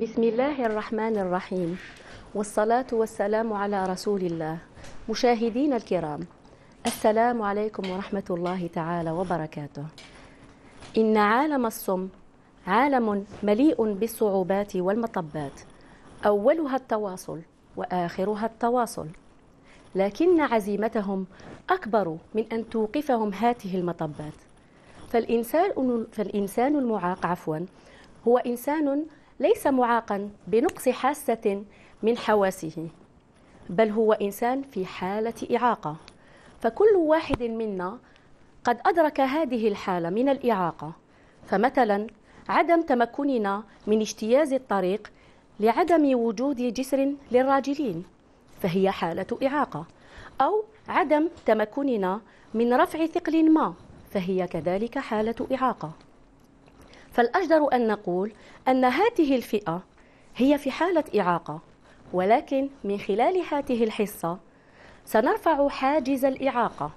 بسم الله الرحمن الرحيم والصلاة والسلام على رسول الله مشاهدين الكرام السلام عليكم ورحمة الله تعالى وبركاته إن عالم الصم عالم مليء بالصعوبات والمطبات أولها التواصل وآخرها التواصل لكن عزيمتهم أكبر من أن توقفهم هاته المطبات فالإنسان, فالإنسان المعاق عفوا هو إنسان ليس معاقا بنقص حاسة من حواسه بل هو إنسان في حالة إعاقة فكل واحد منا قد أدرك هذه الحالة من الإعاقة فمثلا عدم تمكننا من اجتياز الطريق لعدم وجود جسر للراجلين فهي حالة إعاقة أو عدم تمكننا من رفع ثقل ما فهي كذلك حالة إعاقة فالأجدر أن نقول أن هذه الفئة هي في حالة إعاقة ولكن من خلال هذه الحصة سنرفع حاجز الإعاقة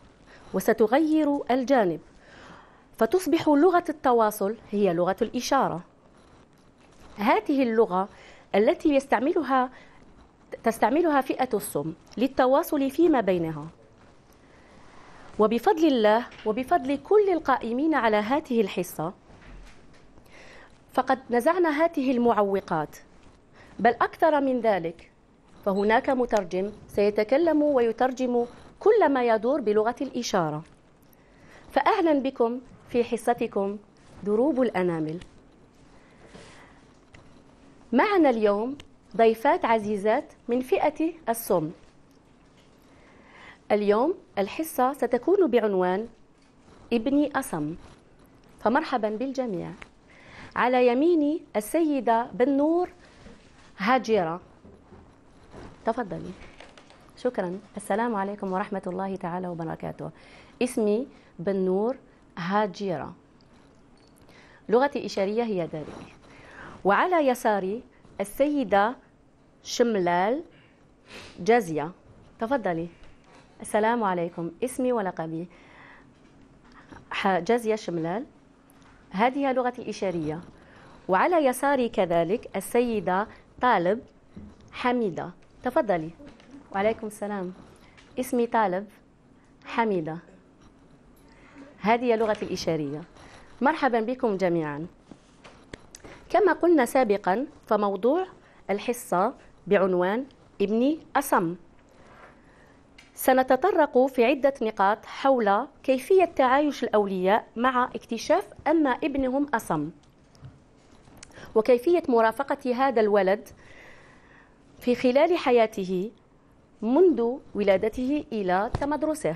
وستغير الجانب فتصبح لغة التواصل هي لغة الإشارة هذه اللغة التي يستعملها تستعملها فئة السم للتواصل فيما بينها وبفضل الله وبفضل كل القائمين على هذه الحصة فقد نزعنا هذه المعوقات بل أكثر من ذلك فهناك مترجم سيتكلم ويترجم كل ما يدور بلغة الإشارة فأهلا بكم في حصتكم دروب الأنامل معنا اليوم ضيفات عزيزات من فئة الصم اليوم الحصة ستكون بعنوان ابني أصم فمرحبا بالجميع على يميني السيدة بنور هاجرة تفضلي شكرا السلام عليكم ورحمة الله تعالى وبركاته اسمي بنور هاجرة لغتي إشارية هي داري وعلى يساري السيدة شملال جازية تفضلي السلام عليكم اسمي ولقبي جازية شملال هذه لغة الإشارية وعلى يساري كذلك السيدة طالب حميدة تفضلي وعليكم السلام اسمي طالب حميدة هذه لغة الإشارية مرحبا بكم جميعا كما قلنا سابقا فموضوع الحصة بعنوان ابني أصم سنتطرق في عدة نقاط حول كيفية تعايش الأولياء مع اكتشاف أن ابنهم أصم وكيفية مرافقة هذا الولد في خلال حياته منذ ولادته إلى تمدرسه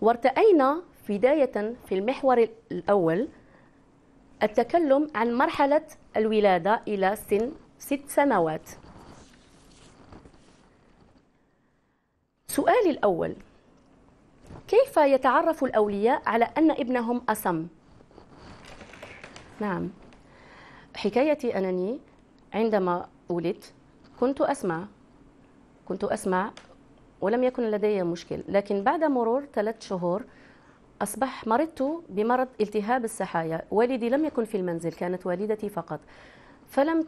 وارتأينا بداية في المحور الأول التكلم عن مرحلة الولادة إلى سن ست سنوات سؤالي الأول كيف يتعرف الأولياء على أن ابنهم أسم؟ نعم حكايتي أنني عندما ولدت كنت أسمع كنت أسمع ولم يكن لدي مشكل لكن بعد مرور ثلاث شهور أصبح مرضت بمرض التهاب السحايا والدي لم يكن في المنزل كانت والدتي فقط فلم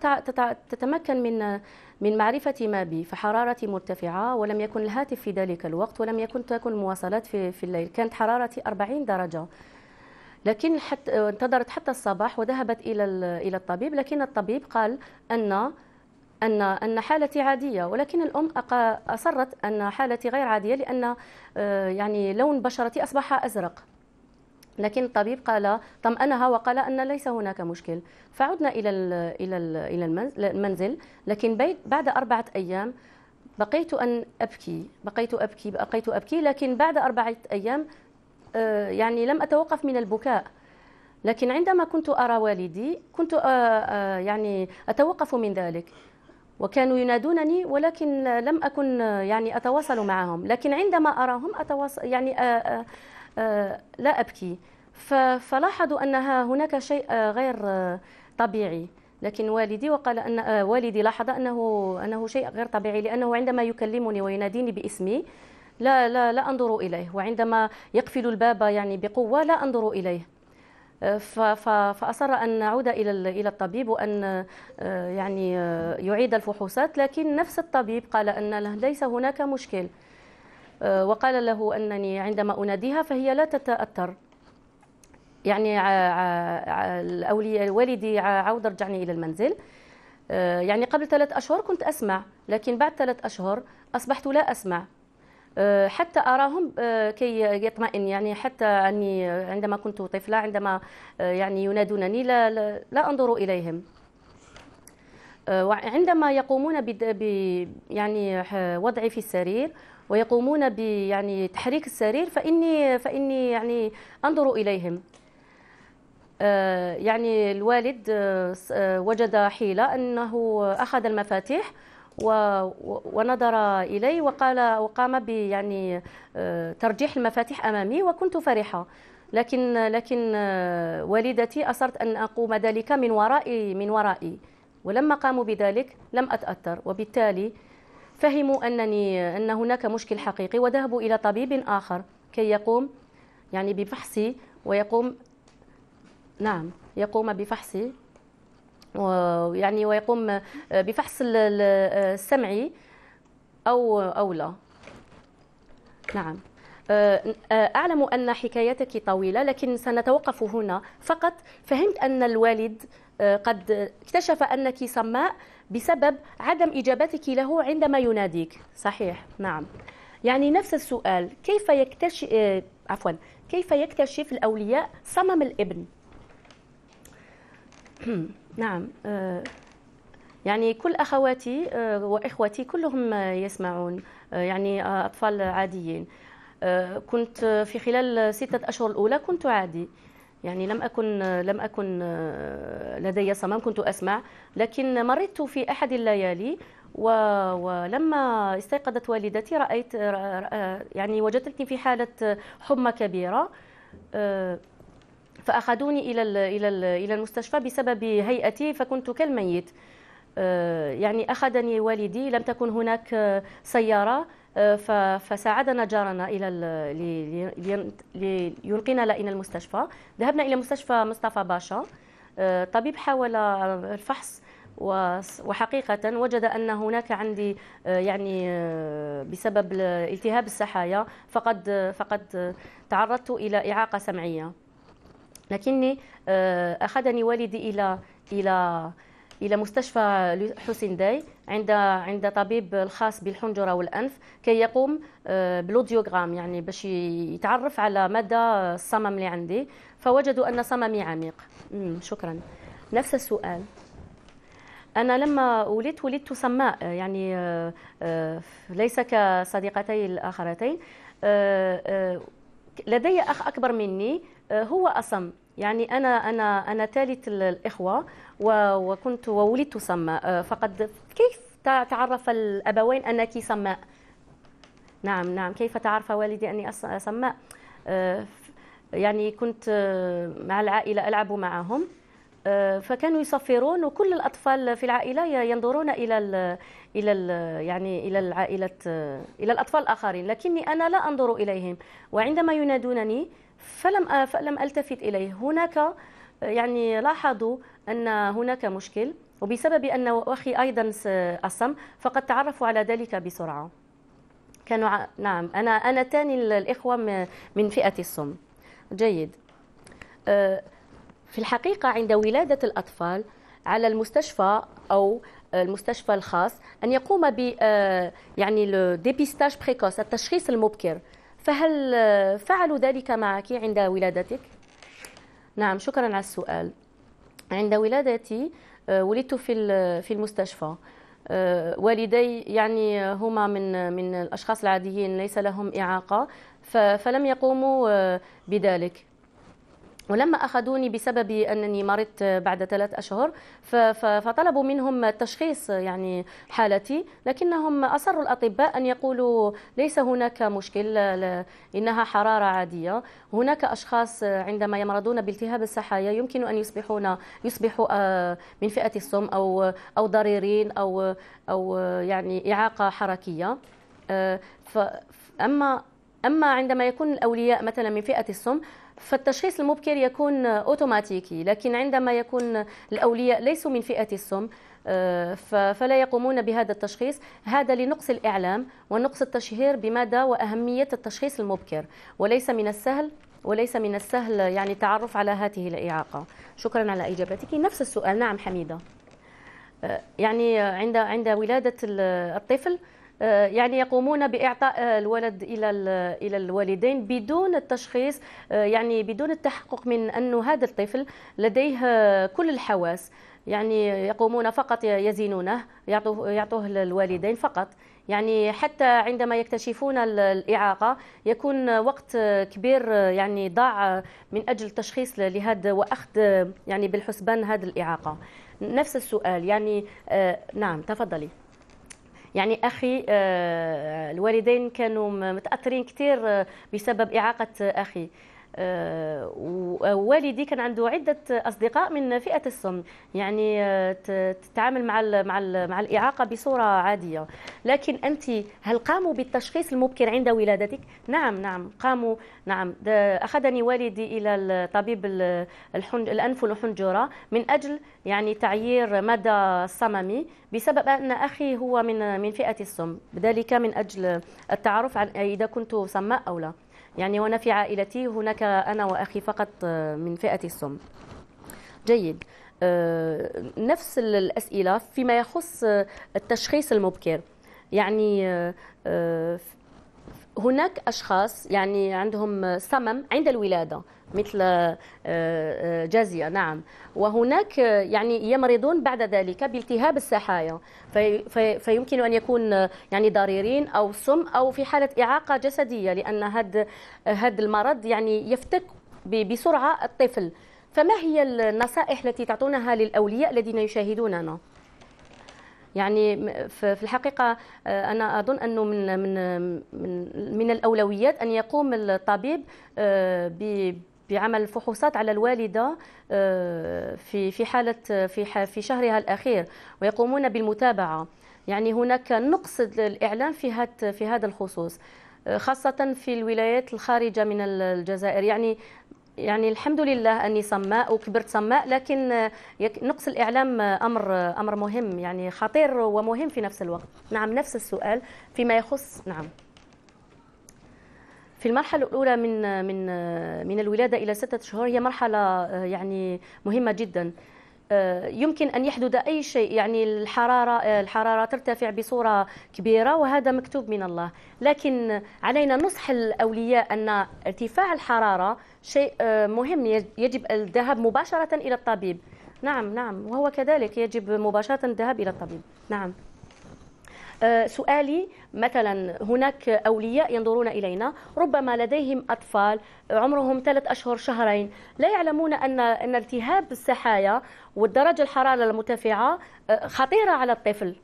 تتمكن من من معرفة ما بي فحرارتي مرتفعة ولم يكن الهاتف في ذلك الوقت ولم يكن تكن مواصلات في, في الليل كانت حرارتي 40 درجة لكن حتى انتظرت حتى الصباح وذهبت إلى إلى الطبيب لكن الطبيب قال أن أن أن حالتي عادية ولكن الأم أصرت أن حالتي غير عادية لأن آه، يعني لون بشرتي أصبح أزرق لكن الطبيب قال طمأنها وقال أن ليس هناك مشكل فعدنا إلى إلى إلى المنزل لكن بعد أربعة أيام بقيت أن أبكي بقيت أبكي بقيت أبكي لكن بعد أربعة أيام آه، يعني لم أتوقف من البكاء لكن عندما كنت أرى والدي كنت آه، آه، يعني أتوقف من ذلك وكانوا ينادونني ولكن لم أكن يعني أتواصل معهم لكن عندما أراهم أتواصل يعني آه، لا أبكي فلاحظوا أنها هناك شيء آه، غير آه، طبيعي لكن والدي وقال أن والدي لاحظ أنه أنه شيء غير طبيعي لأنه عندما يكلمني ويناديني باسمي لا لا لا أنظر إليه وعندما يقفل الباب يعني بقوة لا أنظر إليه فأصر أن نعود إلى إلى الطبيب وأن يعني يعيد الفحوصات لكن نفس الطبيب قال أن ليس هناك مشكل آه، وقال له أنني عندما أناديها فهي لا تتأثر يعني الأولي والدي عاود رجعني إلى المنزل آه، يعني قبل ثلاث أشهر كنت أسمع لكن بعد ثلاث أشهر أصبحت لا أسمع آه، حتى أراهم كي يطمئن يعني حتى أني عندما كنت طفلة عندما يعني ينادونني لا, لا, لا أنظر إليهم وعندما يقومون ب يعني وضعي في السرير ويقومون بيعني تحريك السرير فاني فاني يعني انظر اليهم آه، يعني الوالد آه، آه، وجد حيله انه اخذ المفاتيح ونظر الي وقال وقام بيعني ترجيح المفاتيح امامي وكنت فرحه لكن لكن والدتي اصرت ان اقوم ذلك من ورائي من ورائي ولما قاموا بذلك لم اتاثر وبالتالي فهموا أنني أن هناك مشكل حقيقي وذهبوا إلى طبيب آخر كي يقوم يعني بفحصي ويقوم نعم يقوم بفحصي ويعني ويقوم آه، بفحص السمعي آه، أو أو لا نعم آه، أعلم أن حكايتك طويلة لكن سنتوقف هنا فقط فهمت أن الوالد قد اكتشف أنك صماء بسبب عدم إجابتك له عندما يناديك صحيح نعم يعني نفس السؤال كيف يكتشف آه، عفوا كيف يكتشف الأولياء صمم الابن نعم آه، يعني كل أخواتي آه، وإخوتي كلهم يسمعون يعني أطفال عاديين كنت في خلال ستة أشهر الأولى كنت عادي يعني لم أكن لم أكن آه، لدي صمام كنت أسمع لكن مرضت في أحد الليالي ولما استيقظت والدتي رأيت يعني وجدتني في حالة حمى كبيرة آه، فأخذوني إلى إلى إلى المستشفى بسبب هيئتي فكنت كالميت آه، يعني أخذني والدي لم تكن هناك سيارة آه، فساعدنا جارنا الى ليلقينا الى المستشفى ذهبنا الى مستشفى مصطفى باشا آه، طبيب حاول الفحص وحقيقة وجد أن هناك عندي آه، يعني بسبب التهاب السحايا فقد فقد تعرضت إلى إعاقة سمعية لكني أخذني والدي إلى إلى الى مستشفى حسين داي عند عند طبيب الخاص بالحنجره والانف كي يقوم آه، بالوديوغرام يعني باش يتعرف على مدى الصمم اللي عندي فوجدوا ان صممي عميق شكرا نفس السؤال أنا لما ولدت ولدت سماء يعني آه، آه، ليس كصديقتي الآخرتين لدي أخ أكبر مني هو أصم يعني انا انا انا ثالث الاخوه وكنت وولدت سماء آه، فقد كيف تعرف الابوين انك سماء نعم نعم كيف تعرف والدي اني سماء آه، يعني كنت آه، مع العائله العب معهم فكانوا يصفرون وكل الاطفال في العائله ينظرون الى ال الى ال يعني الى العائله الى الاطفال الاخرين لكني انا لا انظر اليهم وعندما ينادونني فلم فلم التفت اليه هناك يعني لاحظوا ان هناك مشكل وبسبب ان اخي ايضا اصم فقد تعرفوا على ذلك بسرعه كانوا نعم انا انا ثاني الاخوه من فئه الصم جيد في الحقيقه عند ولاده الاطفال على المستشفى او المستشفى الخاص ان يقوم ب يعني لو ديبيستاج بريكوس التشخيص المبكر فهل آه، فعلوا ذلك معك عند ولادتك؟ نعم شكرا على السؤال عند ولادتي آه، ولدت في في المستشفى آه، والدي يعني هما من من الاشخاص العاديين ليس لهم اعاقه فلم يقوموا بذلك ولما أخذوني بسبب أنني مرضت بعد ثلاث أشهر فطلبوا منهم تشخيص يعني حالتي لكنهم اصروا الأطباء أن يقولوا ليس هناك مشكل إنها حرارة عادية هناك أشخاص عندما يمرضون بالتهاب السحايا يمكن أن يصبحون يصبحوا آه، من فئة السم أو أو ضريرين أو أو يعني إعاقة حركية آه، فاما أما عندما يكون الأولياء مثلا من فئة السم فالتشخيص المبكر يكون اوتوماتيكي لكن عندما يكون الاولياء ليسوا من فئه السم آه، فلا يقومون بهذا التشخيص هذا لنقص الإعلام ونقص التشهير بمدى وأهمية التشخيص المبكر وليس من السهل وليس من السهل يعني التعرف على هذه الإعاقة شكرا على إجابتك نفس السؤال نعم حميدة آه، يعني عند عند ولادة الطفل آه، يعني يقومون باعطاء الولد الى الى الوالدين بدون التشخيص آه، يعني بدون التحقق من انه هذا الطفل لديه آه، كل الحواس يعني يقومون فقط يزينونه يعطوه يعطوه للوالدين فقط يعني حتى عندما يكتشفون الإعاقة يكون وقت كبير يعني ضاع من أجل تشخيص لهذا وأخذ يعني بالحسبان هذه الإعاقة نفس السؤال يعني نعم تفضلي يعني اخي آه، آه، الوالدين كانوا متاثرين كثير آه، بسبب اعاقه اخي آه، ووالدي آه، كان عنده عده اصدقاء من فئه السم يعني آه، تتعامل مع الـ مع الـ مع الاعاقه بصوره عاديه لكن انت هل قاموا بالتشخيص المبكر عند ولادتك نعم نعم قاموا نعم اخذني والدي الى الطبيب الحن الانف والحنجره من اجل يعني تعيير مدى الصممي بسبب ان اخي هو من من فئه السم ذلك من اجل التعرف عن اذا كنت صماء او لا يعني هنا في عائلتي هناك أنا وأخي فقط آه، من فئة السم جيد آه، نفس الأسئلة فيما يخص آه، التشخيص المبكر يعني هناك أشخاص يعني عندهم صمم عند الولادة مثل آه، آه، جازية نعم وهناك آه، يعني يمرضون بعد ذلك بالتهاب السحايا في في فيمكن أن يكون يعني ضريرين أو سم أو في حالة إعاقة جسدية لأن هذا هذا المرض يعني يفتك بسرعة الطفل فما هي النصائح التي تعطونها للأولياء الذين يشاهدوننا؟ يعني في الحقيقة أنا أظن أنه من من من, من الأولويات أن يقوم الطبيب بعمل فحوصات على الوالدة آه، في في حالة في في شهرها الأخير ويقومون بالمتابعة يعني هناك نقص الإعلام في في هذا الخصوص آه، خاصة في الولايات الخارجة من الجزائر يعني يعني الحمد لله اني صماء وكبرت صماء لكن آه، نقص الاعلام امر امر مهم يعني خطير ومهم في نفس الوقت نعم نفس السؤال فيما يخص نعم في المرحلة الأولى من من من الولادة إلى ستة شهور هي مرحلة آه، يعني مهمة جدا آه، يمكن ان يحدث اي شيء يعني الحراره آه، الحراره ترتفع بصوره كبيره وهذا مكتوب من الله لكن علينا نصح الاولياء ان ارتفاع الحراره شيء مهم يجب الذهاب مباشره الى الطبيب نعم نعم وهو كذلك يجب مباشره الذهاب الى الطبيب نعم سؤالي مثلا هناك أولياء ينظرون إلينا ربما لديهم أطفال عمرهم ثلاث أشهر شهرين لا يعلمون أن أن التهاب السحايا والدرجة الحرارة المرتفعة آه، خطيرة على الطفل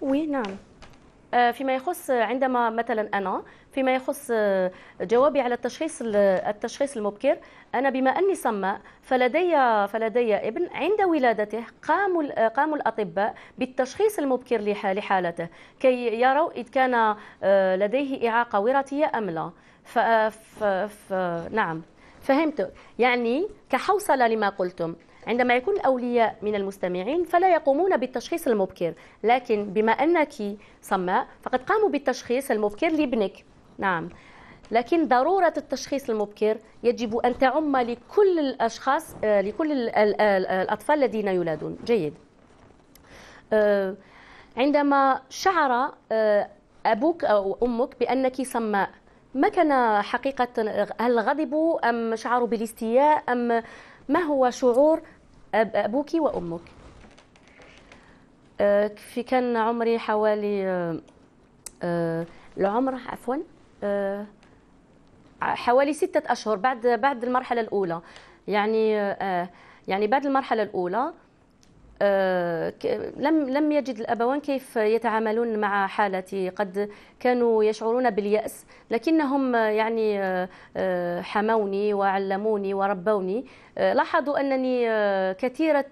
وي نعم آه، فيما يخص عندما مثلا أنا فيما يخص جوابي على التشخيص التشخيص المبكر انا بما اني صماء فلدي فلدي ابن عند ولادته قاموا قاموا الاطباء بالتشخيص المبكر لحالته كي يروا اذا كان آه، لديه اعاقه وراثيه ام لا ف... نعم فهمت يعني كحوصله لما قلتم عندما يكون الأولياء من المستمعين فلا يقومون بالتشخيص المبكر لكن بما أنك صماء فقد قاموا بالتشخيص المبكر لابنك نعم لكن ضرورة التشخيص المبكر يجب أن تعم لكل الأشخاص آه، لكل الأطفال الذين يولدون جيد آه، عندما شعر آه، أبوك أو أمك بأنك صماء ما كان حقيقة هل غضبوا أم شعروا بالاستياء أم ما هو شعور أبوك وأمك في كان عمري حوالي العمر عفوا آه، حوالي ستة أشهر بعد بعد المرحلة الأولى يعني آه، يعني بعد المرحلة الأولى آه، لم لم يجد الابوان كيف يتعاملون مع حالتي قد كانوا يشعرون بالياس لكنهم آه، يعني آه، حموني وعلموني وربوني لاحظوا انني كثيره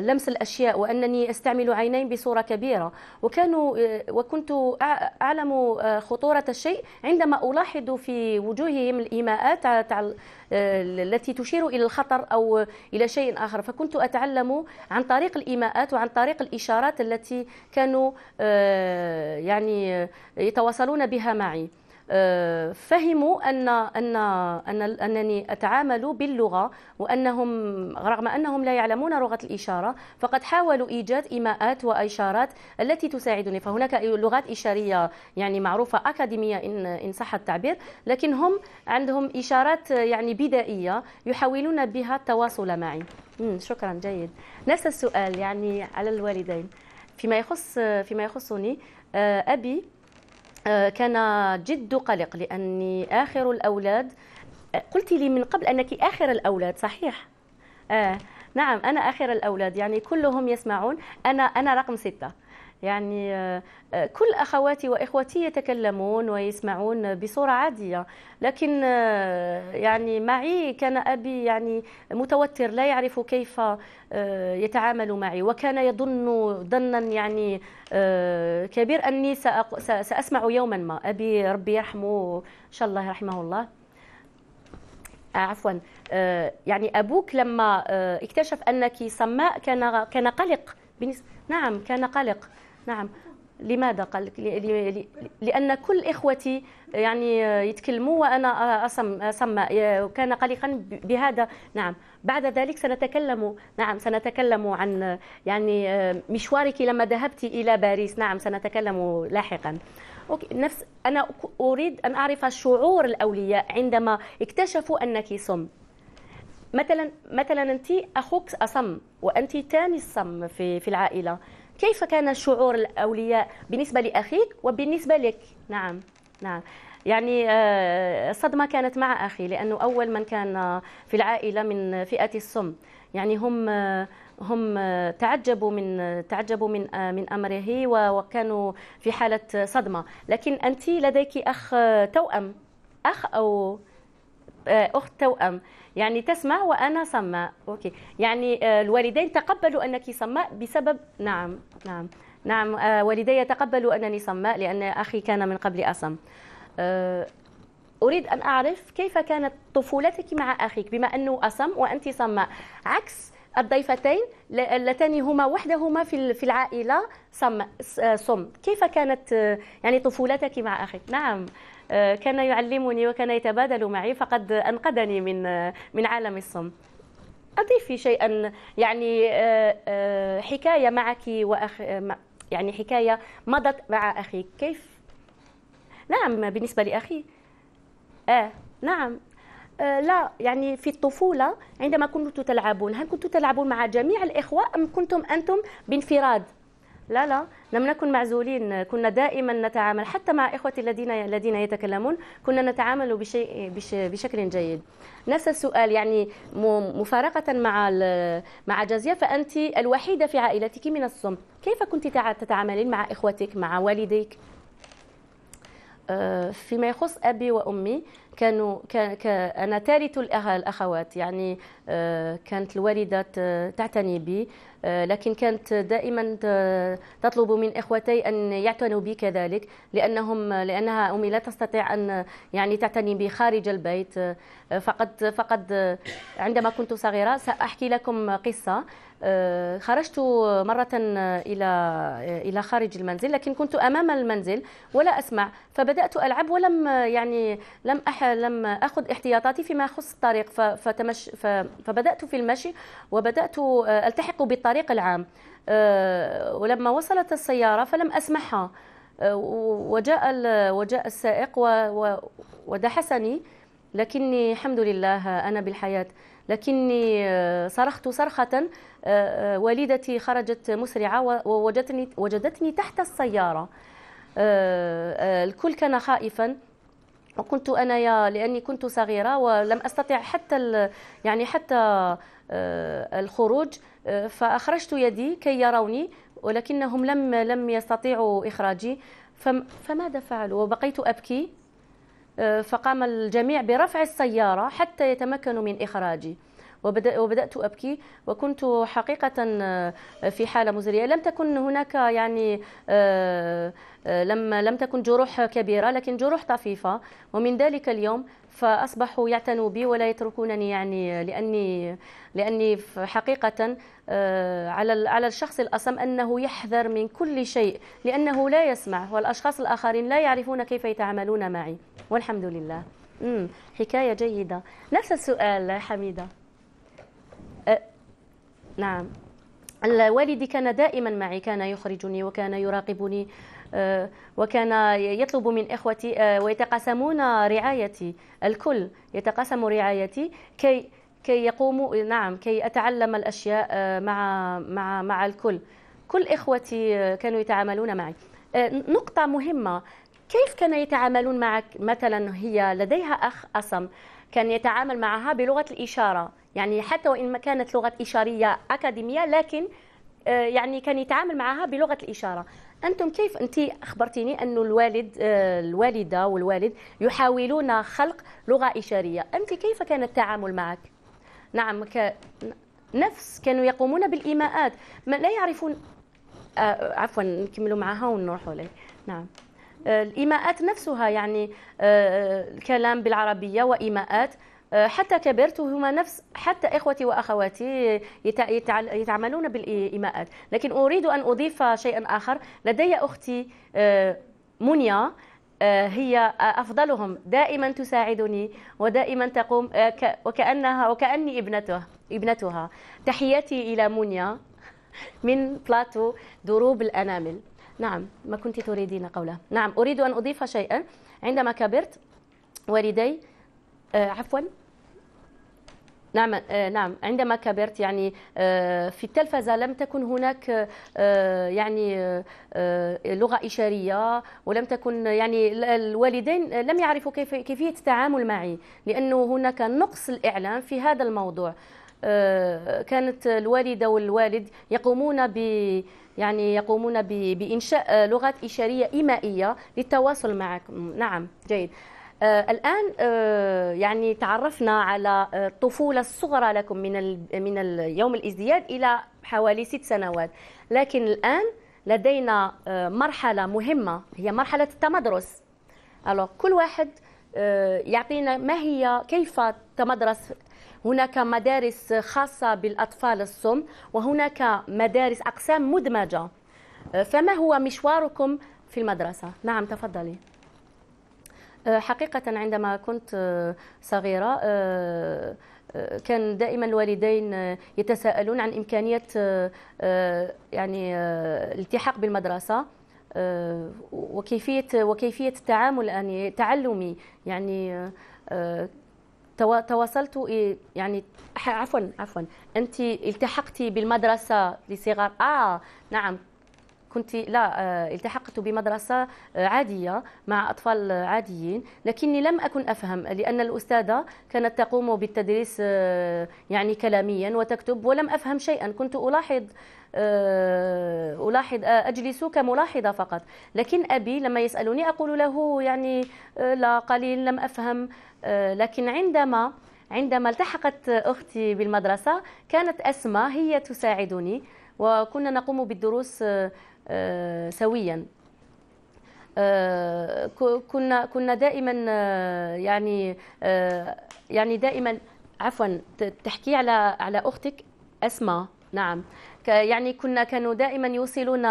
لمس الاشياء وانني استعمل عينين بصوره كبيره وكانوا وكنت اعلم خطوره الشيء عندما الاحظ في وجوههم الايماءات آه، التي تشير إلى الخطر أو إلى شيء آخر فكنت أتعلم عن طريق الإيماءات وعن طريق الإشارات التي كانوا آه، يعني يتواصلون بها معي آه، فهموا ان ان ان انني اتعامل باللغه وانهم رغم انهم لا يعلمون لغه الاشاره فقد حاولوا ايجاد ايماءات واشارات التي تساعدني فهناك لغات اشاريه يعني معروفه اكاديميه ان ان صح التعبير لكن هم عندهم اشارات يعني بدائيه يحاولون بها التواصل معي شكرا جيد نفس السؤال يعني على الوالدين فيما يخص فيما يخصني آه، ابي آه، كان جد قلق لاني اخر الاولاد آه، قلت لي من قبل انك اخر الاولاد صحيح آه نعم انا اخر الاولاد يعني كلهم يسمعون انا انا رقم سته يعني آه، آه، كل أخواتي وإخوتي يتكلمون ويسمعون بصورة عادية لكن آه، يعني معي كان أبي يعني متوتر لا يعرف كيف يتعامل معي وكان يظن ظنا يعني كبير أني سأسمع يوما ما أبي ربي يرحمه إن شاء الله يرحمه الله عفوا يعني أبوك لما اكتشف أنك صماء كان كان قلق نعم كان قلق نعم لماذا قال لك لان كل اخوتي يعني يتكلموا وانا اصم اصم كان قلقا بهذا نعم بعد ذلك سنتكلم نعم سنتكلم عن يعني مشوارك لما ذهبت الى باريس نعم سنتكلم لاحقا أوكي. نفس انا اريد ان اعرف شعور الاولياء عندما اكتشفوا انك سم مثلا مثلا انت اخوك اصم وانت ثاني الصم في في العائله كيف كان شعور الأولياء بالنسبة لأخيك وبالنسبة لك نعم نعم يعني آه، الصدمة كانت مع أخي لأنه أول من كان في العائلة من فئة السم يعني هم آه، هم آه، تعجبوا من تعجبوا من من امره وكانوا في حاله صدمه لكن انت لديك اخ توام اخ او آه، اخت توام يعني تسمع وانا صماء اوكي يعني آه، الوالدين تقبلوا انك صماء بسبب نعم نعم نعم آه، والدي يتقبلوا انني صماء لان اخي كان من قبل اصم اريد ان اعرف كيف كانت طفولتك مع اخيك بما انه اصم وانت صماء عكس الضيفتين اللتان هما وحدهما في في العائله صم صم كيف كانت يعني طفولتك مع اخيك نعم آه، كان يعلمني وكان يتبادل معي فقد أنقذني من آه، من عالم الصم أضيفي شيئا يعني آه، حكاية معك وأخ يعني حكاية مضت مع أخيك كيف نعم بالنسبة لأخي آه نعم لا يعني في الطفولة عندما كنتم تلعبون هل كنتم تلعبون مع جميع الإخوة أم كنتم أنتم بانفراد لا لا لم نكن معزولين كنا دائما نتعامل حتى مع إخوتي الذين الذين يتكلمون كنا نتعامل بشيء بشكل جيد نفس السؤال يعني مفارقة مع مع جازية فأنت الوحيدة في عائلتك من الصم كيف كنت تتعاملين مع إخوتك مع والديك آه، فيما يخص أبي وأمي كانوا كان انا ثالث الاخوات يعني آه، كانت الوالده تعتني بي آه، لكن كانت دائما تطلب من اخوتي ان يعتنوا بي كذلك لانهم لانها امي لا تستطيع ان يعني تعتني بي خارج البيت آه، فقد فقد عندما كنت صغيره ساحكي لكم قصه خرجت مرة إلى إلى خارج المنزل لكن كنت أمام المنزل ولا أسمع فبدأت ألعب ولم يعني لم أحس لم أخذ احتياطاتي فيما يخص الطريق فتمش فبدأت في المشي وبدأت آه، ألتحق بالطريق العام آه، ولما وصلت السيارة فلم أسمعها آه، وجاء وجاء السائق ودحسني لكني الحمد لله أنا بالحياة لكني صرخت صرخة والدتي خرجت مسرعة ووجدتني وجدتني تحت السيارة الكل كان خائفا وكنت انايا لاني كنت صغيره ولم استطع حتى يعني حتى آه، الخروج آه، فاخرجت يدي كي يروني ولكنهم لم لم يستطيعوا اخراجي فماذا فعلوا وبقيت ابكي آه، فقام الجميع برفع السياره حتى يتمكنوا من اخراجي وبدأت أبكي وكنت حقيقة آه، في حالة مزرية لم تكن هناك يعني آه، آه، لم لم تكن جروح كبيرة لكن جروح طفيفة ومن ذلك اليوم فأصبحوا يعتنوا بي ولا يتركونني يعني لأني لأني حقيقة على على الشخص الأصم أنه يحذر من كل شيء لأنه لا يسمع والأشخاص الآخرين لا يعرفون كيف يتعاملون معي والحمد لله حكاية جيدة نفس السؤال حميدة نعم والدي كان دائما معي كان يخرجني وكان يراقبني آه، وكان يطلب من إخوتي آه، ويتقاسمون رعايتي الكل يتقاسم رعايتي كي كي يقوموا نعم كي أتعلم الأشياء آه، مع مع مع الكل كل إخوتي كانوا يتعاملون معي نقطة مهمة كيف كان يتعاملون معك مثلا هي لديها أخ أصم كان يتعامل معها بلغة الإشارة يعني حتى وإن ما كانت لغة إشارية أكاديمية لكن آه، يعني كان يتعامل معها بلغة الإشارة انتم كيف انت اخبرتيني انه الوالد آه، الوالده والوالد يحاولون خلق لغه اشاريه انت كيف كان التعامل معك نعم ك... نفس كانوا يقومون بالايماءات ما لا يعرفون آه عفوا نكملوا معها ونروحوا لي نعم آه الايماءات نفسها يعني آه الكلام بالعربيه وايماءات أه، حتى كبرت هما نفس حتى اخوتي واخواتي يتعاملون بالايماءات لكن اريد ان اضيف شيئا اخر لدي اختي أه، منيا أه، هي افضلهم دائما تساعدني ودائما تقوم وكانها وكاني ابنته ابنتها تحياتي الى منيا من بلاتو دروب الانامل نعم ما كنت تريدين قوله نعم اريد ان اضيف شيئا عندما كبرت والدي آه عفوا نعم آه، نعم عندما كبرت يعني آه، في التلفزه لم تكن هناك آه، يعني لغه اشاريه ولم تكن يعني الوالدين لم يعرفوا كيف كيفيه التعامل معي لانه هناك نقص الاعلام في هذا الموضوع كانت الوالده والوالد يقومون ب يعني يقومون بانشاء لغات اشاريه ايمائيه للتواصل معكم نعم جيد آه، الان آه، يعني تعرفنا على آه، الطفوله الصغرى لكم من من يوم الازدياد الى حوالي ست سنوات لكن الان لدينا مرحله مهمه هي مرحله التمدرس كل واحد يعطينا ما هي كيف تمدرس هناك مدارس خاصة بالأطفال الصم وهناك مدارس أقسام مدمجة فما هو مشواركم في المدرسة؟ نعم تفضلي أه، حقيقة عندما كنت أه، صغيرة أه، كان دائما الوالدين يتساءلون عن إمكانية يعني الالتحاق بالمدرسة وكيفية وكيفية التعامل يعني تعلمي يعني تواصلت يعني عفوا عفوا أنت التحقتي بالمدرسة لصغار آه نعم كنت لا آه، التحقت بمدرسة آه، عادية مع أطفال عاديين لكني لم أكن أفهم لأن الأستاذة كانت تقوم بالتدريس آه، يعني كلاميا وتكتب ولم أفهم شيئا كنت ألاحظ ألاحظ أجلس كملاحظة فقط لكن أبي لما يسألني أقول له يعني لا قليل لم أفهم لكن عندما عندما التحقت أختي بالمدرسة كانت أسماء هي تساعدني وكنا نقوم بالدروس آه، آه، سويا آه، كنا كنا دائما يعني يعني دائما عفوا تحكي على على اختك اسماء نعم يعني كنا كانوا دائما يوصلون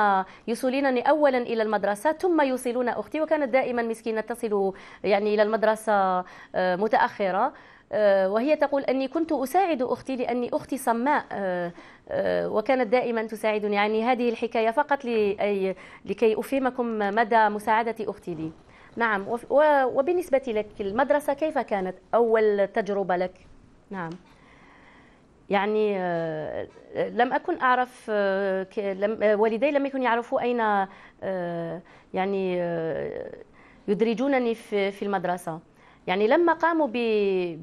يوصلونني اولا الى المدرسه ثم يوصلون اختي وكانت دائما مسكينه تصل يعني الى المدرسه متاخره آه، وهي تقول أني كنت أساعد أختي لأني أختي صماء آه، آه، وكانت دائما تساعدني يعني هذه الحكاية فقط لكي أفهمكم مدى مساعدة أختي لي نعم وبالنسبة لك المدرسة كيف كانت أول تجربة لك نعم يعني لم أكن أعرف والدي لم يكن يعرفوا أين يعني يدرجونني في المدرسة يعني لما قاموا ب...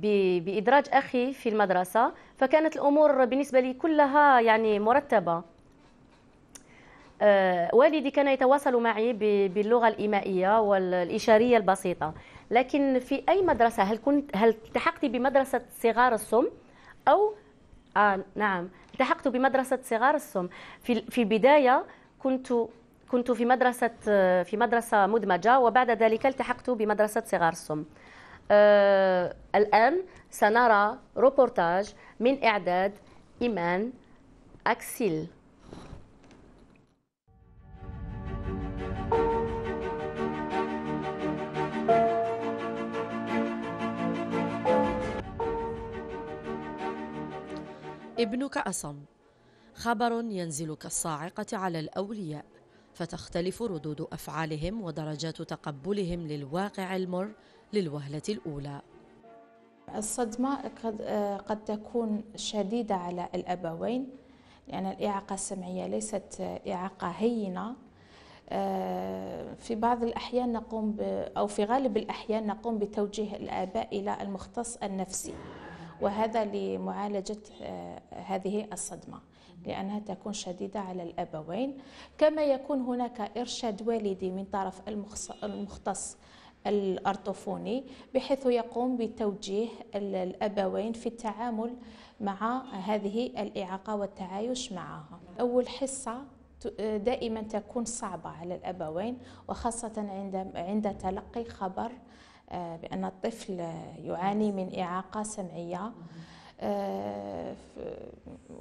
ب... بإدراج أخي في المدرسة فكانت الأمور بالنسبة لي كلها يعني مرتبة آه، والدي كان يتواصل معي باللغة الإيمائية والإشارية البسيطة لكن في أي مدرسة هل كنت هل التحقت بمدرسة صغار السم أو آه نعم التحقت بمدرسة صغار السم في في البدايه كنت كنت في مدرسة في مدرسة مدمجة وبعد ذلك التحقت بمدرسة صغار السم آه، الآن سنرى روبورتاج من إعداد إيمان أكسيل ابنك أصم خبر ينزل كالصاعقة على الأولياء فتختلف ردود أفعالهم ودرجات تقبلهم للواقع المر للوهلة الأولى الصدمة قد تكون شديدة على الأبوين لأن يعني الإعاقة السمعية ليست إعاقة هينة في بعض الأحيان نقوم ب أو في غالب الأحيان نقوم بتوجيه الآباء إلى المختص النفسي وهذا لمعالجة هذه الصدمة لأنها تكون شديدة على الأبوين كما يكون هناك إرشاد والدي من طرف المختص الأرطوفوني بحيث يقوم بتوجيه الأبوين في التعامل مع هذه الإعاقة والتعايش معها أول حصة دائما تكون صعبة على الأبوين وخاصة عند عند تلقي خبر آه، بأن الطفل يعاني من إعاقة سمعية آه،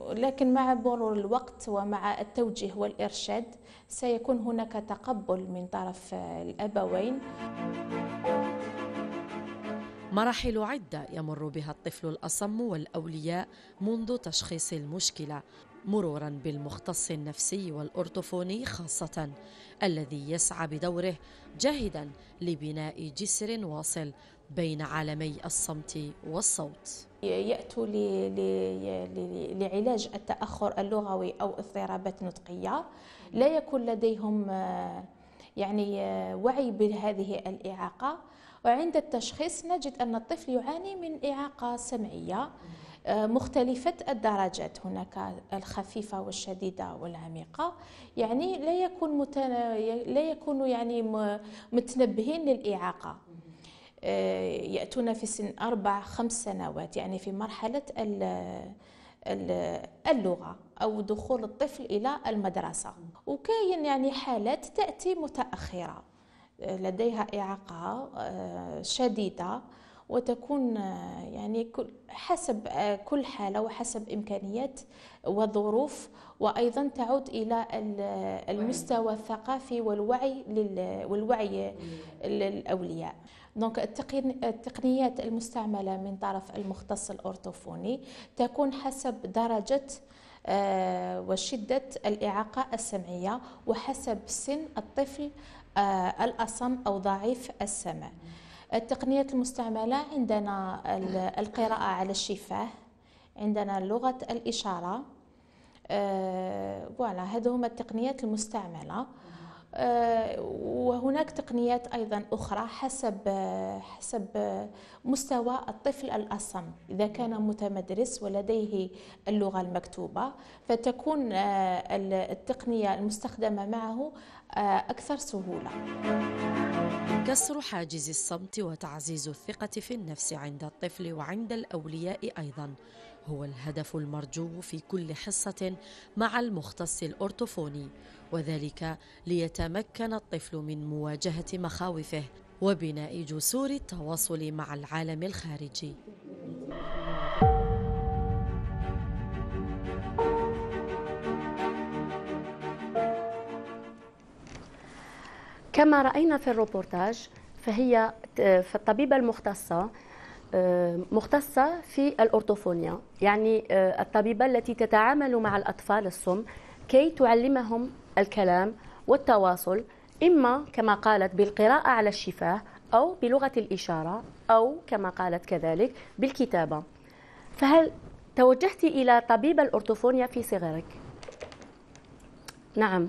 لكن مع مرور الوقت ومع التوجيه والإرشاد سيكون هناك تقبل من طرف الأبوين مراحل عدة يمر بها الطفل الأصم والأولياء منذ تشخيص المشكلة مرورا بالمختص النفسي والأرطفوني خاصة الذي يسعى بدوره جاهدا لبناء جسر واصل بين عالمي الصمت والصوت يأتوا لعلاج التأخر اللغوي أو اضطرابات نطقية لا يكون لديهم آه، يعني آه، وعي بهذه الإعاقة وعند التشخيص نجد أن الطفل يعاني من إعاقة سمعية آه، مختلفة الدرجات هناك الخفيفة والشديدة والعميقة يعني لا يكون متن... لا يكون يعني متنبهين للإعاقة آه، يأتون في سن أربع خمس سنوات يعني في مرحلة اللغة أو دخول الطفل إلى المدرسة وكاين يعني حالات تأتي متأخرة آه، لديها إعاقة آه، شديدة وتكون يعني حسب كل حالة وحسب إمكانيات وظروف وأيضا تعود إلى المستوى الثقافي والوعي والوعي الأولياء دونك التقنيات المستعمله من طرف المختص الاورتوفوني تكون حسب درجه آه، وشدة الإعاقة السمعية وحسب سن الطفل آه، الأصم أو ضعيف السمع التقنيات المستعملة عندنا القراءة على الشفاه عندنا لغة الإشارة آه، فوالا هذو هما التقنيات المستعملة آه، وهناك تقنيات ايضا اخرى حسب آه، حسب آه، مستوى الطفل الاصم اذا كان متمدرس ولديه اللغه المكتوبه فتكون التقنيه المستخدمه معه اكثر سهوله كسر حاجز الصمت وتعزيز الثقه في النفس عند الطفل وعند الاولياء ايضا هو الهدف المرجو في كل حصة مع المختص الأورتوفوني وذلك ليتمكن الطفل من مواجهة مخاوفه وبناء جسور التواصل مع العالم الخارجي كما رأينا في الروبورتاج فهي آه، فالطبيبة المختصة مختصة في الأورتوفونيا يعني آه، الطبيبة التي تتعامل مع الأطفال الصم كي تعلمهم الكلام والتواصل إما كما قالت بالقراءة على الشفاه أو بلغة الإشارة أو كما قالت كذلك بالكتابة فهل توجهت إلى طبيب الأورتوفونيا في صغرك؟ نعم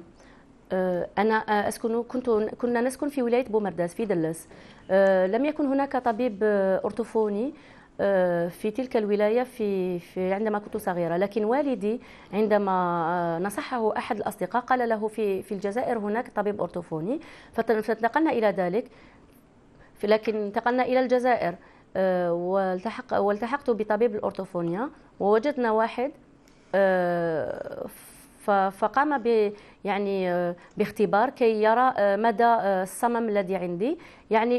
آه، أنا آه، أسكن كنت كنا نسكن في ولاية بومرداس في دلس آه، لم يكن هناك طبيب أرطوفوني آه، آه، في تلك الولاية في, في عندما كنت صغيرة لكن والدي عندما نصحه أحد الأصدقاء قال له في, في الجزائر هناك طبيب أرطوفوني فانتقلنا إلى ذلك لكن انتقلنا إلى الجزائر والتحق والتحقت بطبيب الأرطوفونيا ووجدنا واحد فقام ب يعني آه، باختبار كي يرى آه، مدى آه، الصمم الذي عندي يعني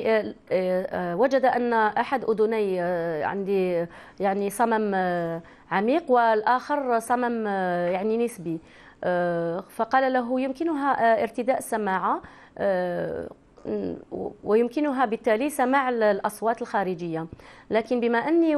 وجد ان احد اذني عندي يعني صمم عميق والاخر صمم يعني نسبي فقال له يمكنها ارتداء سماعه ويمكنها بالتالي سماع الأصوات الخارجية لكن بما أني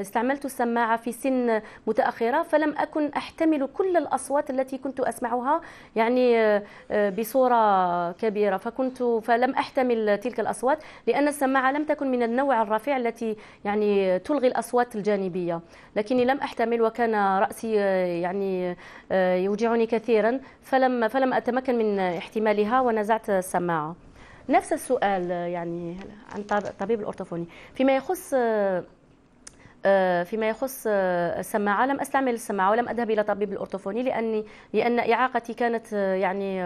استعملت السماعة في سن متأخرة فلم أكن أحتمل كل الأصوات التي كنت أسمعها يعني آه، آه، بصورة كبيرة فكنت فلم أحتمل تلك الأصوات لأن السماعة لم تكن من النوع الرفيع التي يعني تلغي الأصوات الجانبية لكني لم أحتمل وكان رأسي آه، يعني يوجعني كثيرا فلم فلم أتمكن من احتمالها ونزعت السماعة نفس السؤال يعني عن طبيب الأورتوفوني فيما يخص آه، فيما يخص آه، السماعة لم أستعمل السماعة ولم أذهب إلى طبيب الأورتوفوني لأني لأن إعاقتي كانت آه، يعني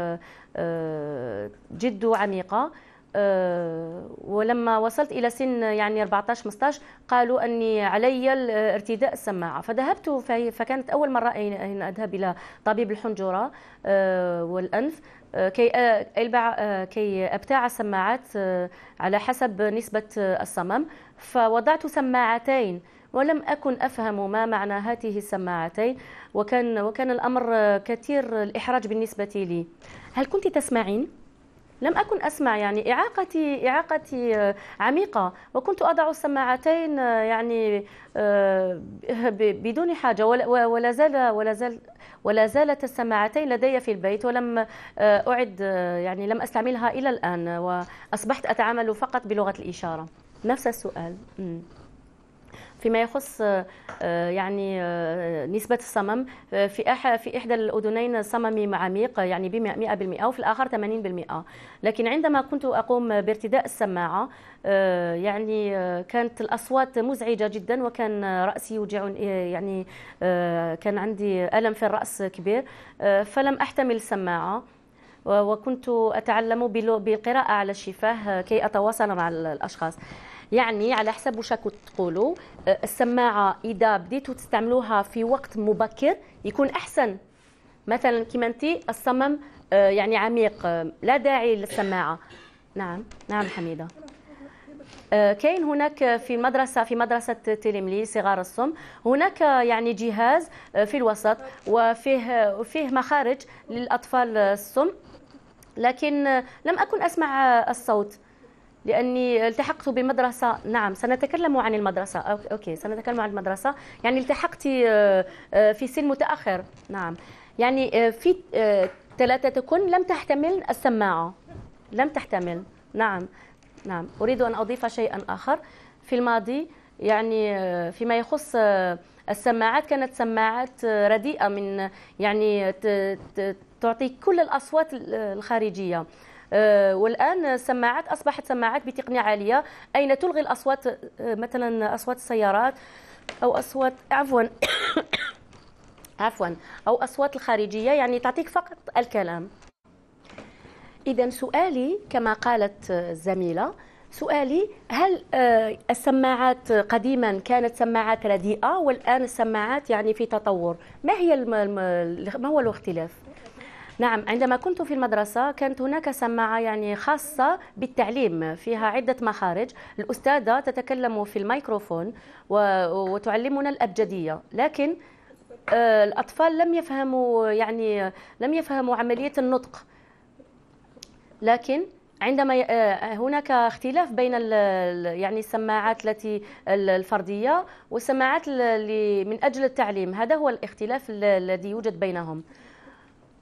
جد عميقة آه، ولما وصلت الى سن يعني 14 15 قالوا اني علي ارتداء السماعه فذهبت فكانت اول مره ان اذهب الى طبيب الحنجره آه، والانف آه، كي ألبع كي ابتاع السماعات على حسب نسبه الصمم فوضعت سماعتين ولم أكن أفهم ما معنى هاته السماعتين وكان وكان الأمر كثير الإحراج بالنسبة لي هل كنت تسمعين؟ لم أكن أسمع يعني إعاقتي إعاقتي آه، عميقة وكنت أضع السماعتين آه، يعني آه، بدون حاجة ولا زال ولا زال ولا زالت السماعتين لدي في البيت ولم أعد يعني لم أستعملها إلى الآن وأصبحت أتعامل فقط بلغة الإشارة نفس السؤال فيما يخص آه، آه، يعني آه، نسبة الصمم في في إحدى الأذنين صممي عميق يعني بمئة بالمئة وفي الآخر 80% لكن عندما كنت أقوم بارتداء السماعة يعني كانت الأصوات مزعجة جدا وكان رأسي يوجع يعني كان عندي ألم في الرأس كبير فلم أحتمل السماعة وكنت أتعلم بالقراءة على الشفاه كي أتواصل مع الأشخاص يعني على حسب واش راكم تقولوا أه، السماعه اذا بديتوا تستعملوها في وقت مبكر يكون احسن مثلا كما انت الصمم أه، يعني عميق أه، لا داعي للسماعه نعم نعم حميده كاين هناك في المدرسة في مدرسة تلملي صغار الصم هناك يعني جهاز في الوسط وفيه فيه مخارج للأطفال الصم لكن لم أكن أسمع الصوت لاني التحقت بمدرسه نعم سنتكلم عن المدرسه اوكي سنتكلم عن المدرسه يعني التحقت آه، آه، في سن متاخر نعم يعني آه، في ثلاثه تكون لم تحتمل السماعه لم تحتمل نعم نعم اريد ان اضيف شيئا اخر في الماضي يعني فيما يخص السماعات كانت سماعات رديئه من يعني تعطي كل الاصوات الخارجيه آه، والان السماعات اصبحت سماعات بتقنيه عاليه اين تلغي الاصوات آه، مثلا اصوات السيارات او اصوات عفوا عفوا او اصوات الخارجيه يعني تعطيك فقط الكلام اذا سؤالي كما قالت الزميله آه، سؤالي هل السماعات قديما كانت سماعات رديئه والان السماعات يعني في تطور ما هي ما هو الاختلاف نعم عندما كنت في المدرسة كانت هناك سماعة يعني خاصة بالتعليم فيها عدة مخارج الأستاذة تتكلم في الميكروفون وتعلمنا الأبجدية لكن آه، الأطفال لم يفهموا يعني لم يفهموا عملية النطق لكن عندما آه، هناك اختلاف بين يعني السماعات التي الفرديه والسماعات اللي من اجل التعليم هذا هو الاختلاف الذي يوجد بينهم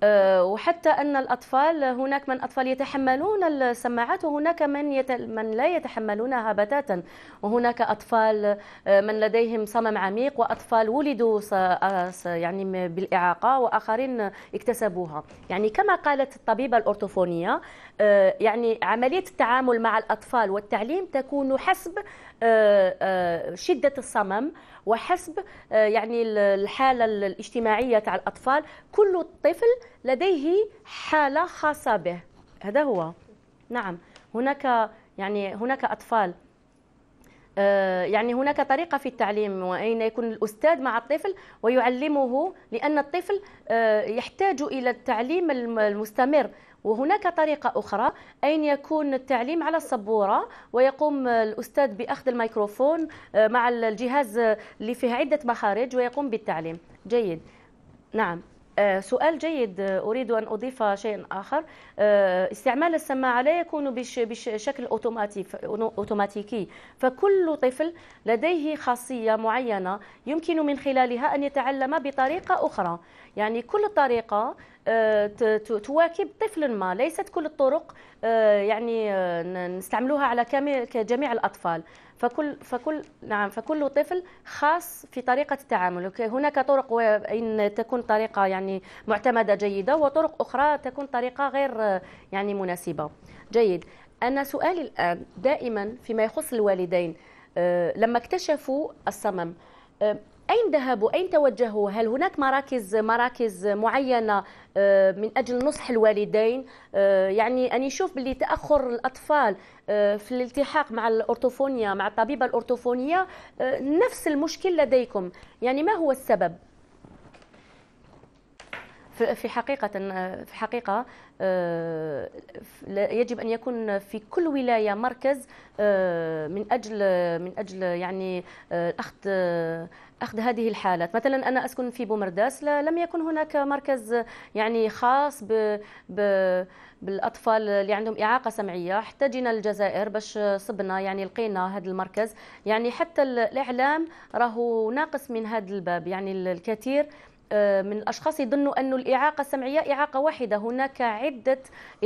آه، وحتى أن الأطفال هناك من أطفال يتحملون السماعات وهناك من, يت... من لا يتحملونها بتاتا وهناك أطفال آه، من لديهم صمم عميق وأطفال ولدوا س... آه، يعني بالإعاقة وآخرين اكتسبوها يعني كما قالت الطبيبة الاورتوفونيه يعني عملية التعامل مع الأطفال والتعليم تكون حسب شدة الصمم وحسب آه، يعني الحالة الاجتماعية تاع الأطفال كل طفل لديه حالة خاصة به هذا هو نعم هناك يعني هناك أطفال آه، يعني هناك طريقة في التعليم وأين يكون الأستاذ مع الطفل ويعلمه لأن الطفل آه، يحتاج إلى التعليم المستمر وهناك طريقة أخرى أين يكون التعليم على السبورة ويقوم الأستاذ بأخذ الميكروفون آه، مع الجهاز اللي فيه عدة مخارج ويقوم بالتعليم جيد نعم آه، سؤال جيد آه، أريد أن أضيف شيء آخر استعمال السماعة لا يكون بشكل أوتوماتيكي فكل طفل لديه خاصية معينة يمكن من خلالها أن يتعلم بطريقة أخرى يعني كل طريقة آه، تواكب طفل ما ليست كل الطرق آه، يعني آه، نستعملوها على جميع الأطفال فكل فكل نعم فكل طفل خاص في طريقه التعامل هناك طرق ان تكون طريقه يعني معتمده جيده وطرق اخرى تكون طريقه غير يعني مناسبه جيد انا سؤالي الان دائما فيما يخص الوالدين لما اكتشفوا الصمم أين ذهبوا؟ أين توجهوا؟ هل هناك مراكز مراكز معينة آه، من أجل نصح الوالدين؟ آه، يعني أن يشوف باللي تأخر الأطفال آه، في الالتحاق مع الاورطوفونيا مع الطبيبة الاورطوفونيه نفس المشكل لديكم، يعني ما هو السبب؟ في حقيقة في حقيقة يجب أن يكون في كل ولاية مركز من أجل من أجل يعني أخذ أخذ هذه الحالات مثلا أنا أسكن في بومرداس لم يكن هناك مركز يعني خاص ب, ب بالاطفال اللي عندهم اعاقه سمعيه حتى جينا الجزائر باش صبنا يعني لقينا هذا المركز يعني حتى الاعلام راهو ناقص من هذا الباب يعني الكثير آه، من الاشخاص يظنوا أن الاعاقه السمعيه اعاقه واحده هناك عده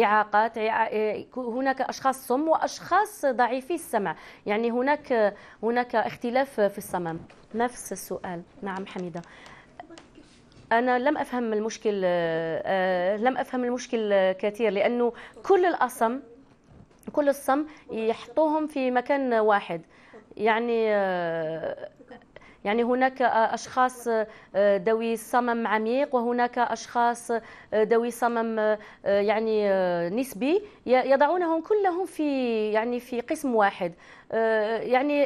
اعاقات آه، هناك اشخاص صم واشخاص ضعيفي السمع يعني هناك هناك اختلاف في الصمم نفس السؤال نعم حميده انا لم افهم المشكل آه، لم افهم المشكل كثير لانه كل الاصم كل الصم يحطوهم في مكان واحد يعني يعني هناك آه، أشخاص آه، ذوي صمم عميق وهناك أشخاص آه، ذوي صمم يعني نسبي يضعونهم كلهم في يعني في قسم واحد يعني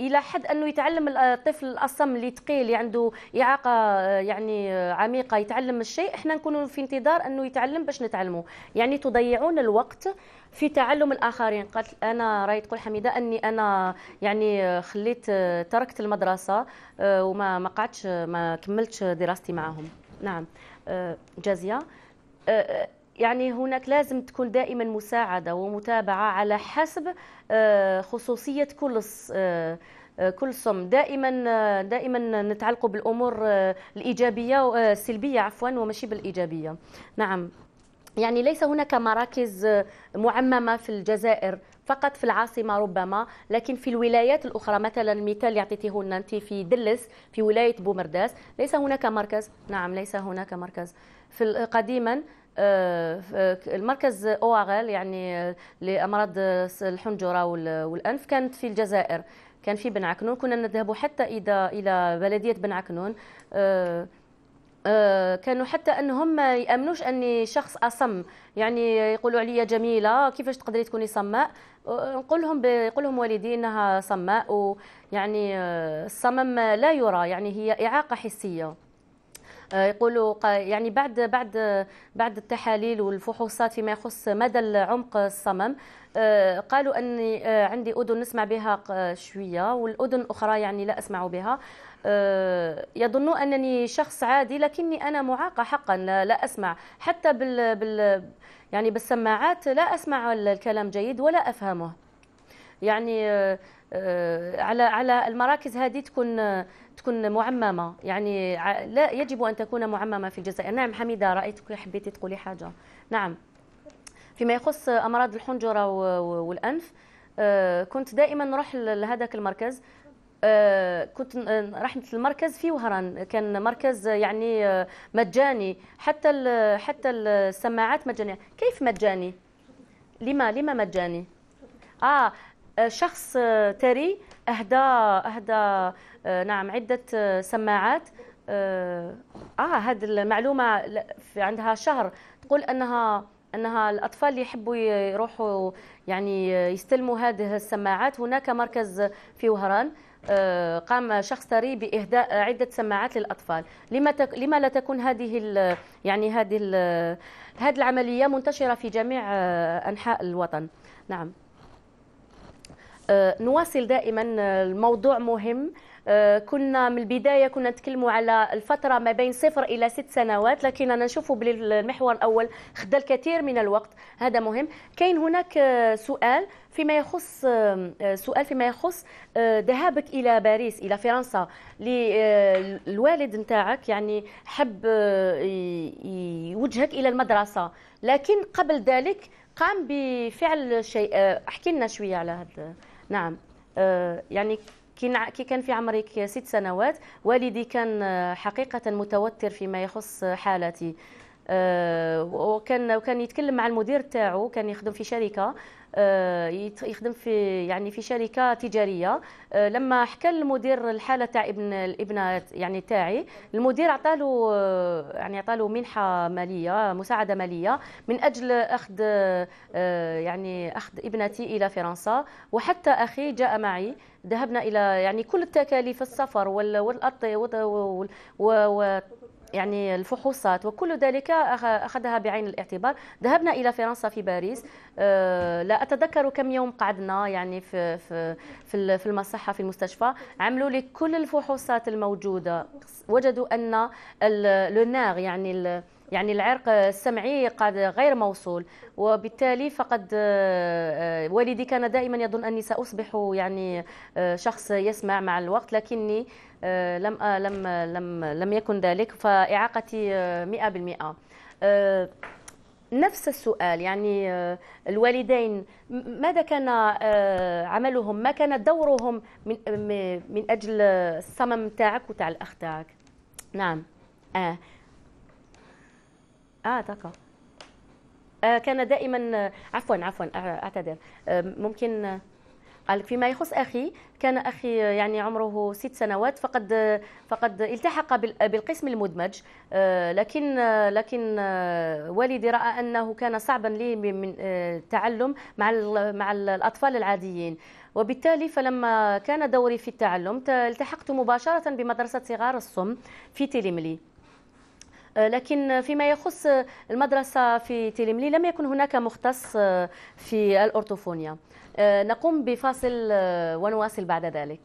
الى حد انه يتعلم الطفل الاصم اللي ثقيل اللي عنده اعاقه يعني عميقه يتعلم الشيء احنا نكونوا في انتظار انه يتعلم باش نتعلمه يعني تضيعون الوقت في تعلم الاخرين قالت انا راهي تقول حميده اني انا يعني خليت تركت المدرسه آه، وما ما قعدتش ما كملتش دراستي معاهم نعم آه، جازيه آه، يعني هناك لازم تكون دائما مساعده ومتابعه على حسب خصوصيه كل كل صم دائما دائما نتعلقوا بالامور الايجابيه السلبيه عفوا وماشي بالايجابيه نعم يعني ليس هناك مراكز معممه في الجزائر فقط في العاصمه ربما لكن في الولايات الاخرى مثلا المثال اللي اعطيته انت في دلس في ولايه بومرداس ليس هناك مركز نعم ليس هناك مركز في قديما المركز آه، آه، اوغال يعني آه، لامراض الحنجره والانف كانت في الجزائر كان في بن عكنون كنا نذهب حتى اذا الى بلديه بن عكنون آه، كانوا حتى انهم ما يامنوش اني شخص اصم يعني يقولوا عليا جميله كيفاش تقدري تكوني صماء نقول لهم يقول لهم والدي انها صماء ويعني آه، الصمم لا يرى يعني هي اعاقه حسيه آه، يقولوا يعني بعد بعد بعد التحاليل والفحوصات فيما يخص مدى عمق الصمم قالوا اني عندي اذن نسمع بها شويه والاذن اخرى يعني لا اسمع بها آه، يظنوا انني شخص عادي لكني انا معاقه حقا لا, لا اسمع حتى بال, بال يعني بالسماعات لا اسمع الكلام جيد ولا افهمه يعني آه، آه، على على المراكز هذه تكون تكون معممه يعني لا يجب ان تكون معممه في الجزائر نعم حميده رايتك حبيتي تقولي حاجه نعم فيما يخص امراض الحنجره والانف كنت دائما نروح لهذاك المركز آه، كنت آه، رحمة المركز في وهران كان مركز آه، يعني مجاني حتى حتى السماعات مجانية كيف مجاني لما لما مجاني اه شخص ثري اهدى اهدى نعم عدة سماعات اه هذه المعلومة عندها شهر تقول انها انها الاطفال اللي يحبوا يروحوا يعني يستلموا هذه السماعات هناك مركز في وهران آه، قام شخص ثري باهداء عده سماعات للاطفال لما تك... لما لا تكون هذه ال... يعني هذه ال... هذه العمليه منتشره في جميع آه، انحاء الوطن نعم آه، نواصل دائما الموضوع مهم آه، كنا من البدايه كنا نتكلموا على الفتره ما بين صفر الى ست سنوات لكن أنا نشوفه بالمحور الاول خدا الكثير من الوقت هذا مهم كاين هناك آه، سؤال فيما يخص آه، سؤال فيما يخص ذهابك الى باريس الى فرنسا الوالد نتاعك يعني حب يوجهك الى المدرسه لكن قبل ذلك قام بفعل شيء احكي لنا شويه على هذا نعم يعني كي كان في عمرك ست سنوات والدي كان آه، حقيقة متوتر فيما يخص حالتي آه، وكان وكان يتكلم مع المدير تاعو كان يخدم في شركه آه، يخدم في يعني في شركه تجاريه لما حكى المدير الحاله تاع ابن الابنه يعني تاعي المدير عطاله يعني عطاله منحه ماليه مساعده ماليه من اجل اخذ يعني اخذ ابنتي الى فرنسا وحتى اخي جاء معي ذهبنا الى يعني كل التكاليف السفر والارض يعني الفحوصات وكل ذلك أخذها بعين الاعتبار ذهبنا إلى فرنسا في باريس آه، لا أتذكر كم يوم قعدنا يعني في, في, في المصحة في المستشفى عملوا لي كل الفحوصات الموجودة وجدوا أن لو يعني يعني العرق السمعي قد غير موصول وبالتالي فقد آه، آه، والدي كان دائما يظن اني ساصبح يعني آه، شخص يسمع مع الوقت لكني لم لم لم لم يكن ذلك فاعاقتي 100% نفس السؤال يعني الوالدين ماذا كان عملهم ما كان دورهم من من اجل الصمم تاعك وتاع الاخ تاعك نعم آه. اه آه كان دائما آه، عفوا عفوا اعتذر ممكن آه، قال فيما يخص اخي كان اخي يعني عمره ست سنوات فقد فقد التحق بالقسم المدمج آه، لكن لكن والدي راى انه كان صعبا لي من التعلم مع مع الاطفال العاديين وبالتالي فلما كان دوري في التعلم التحقت مباشره بمدرسه صغار الصم في تيليملي آه، لكن فيما يخص المدرسة في تلملي لم يكن هناك مختص آه، في الأرطوفونيا آه، نقوم بفاصل ونواصل بعد ذلك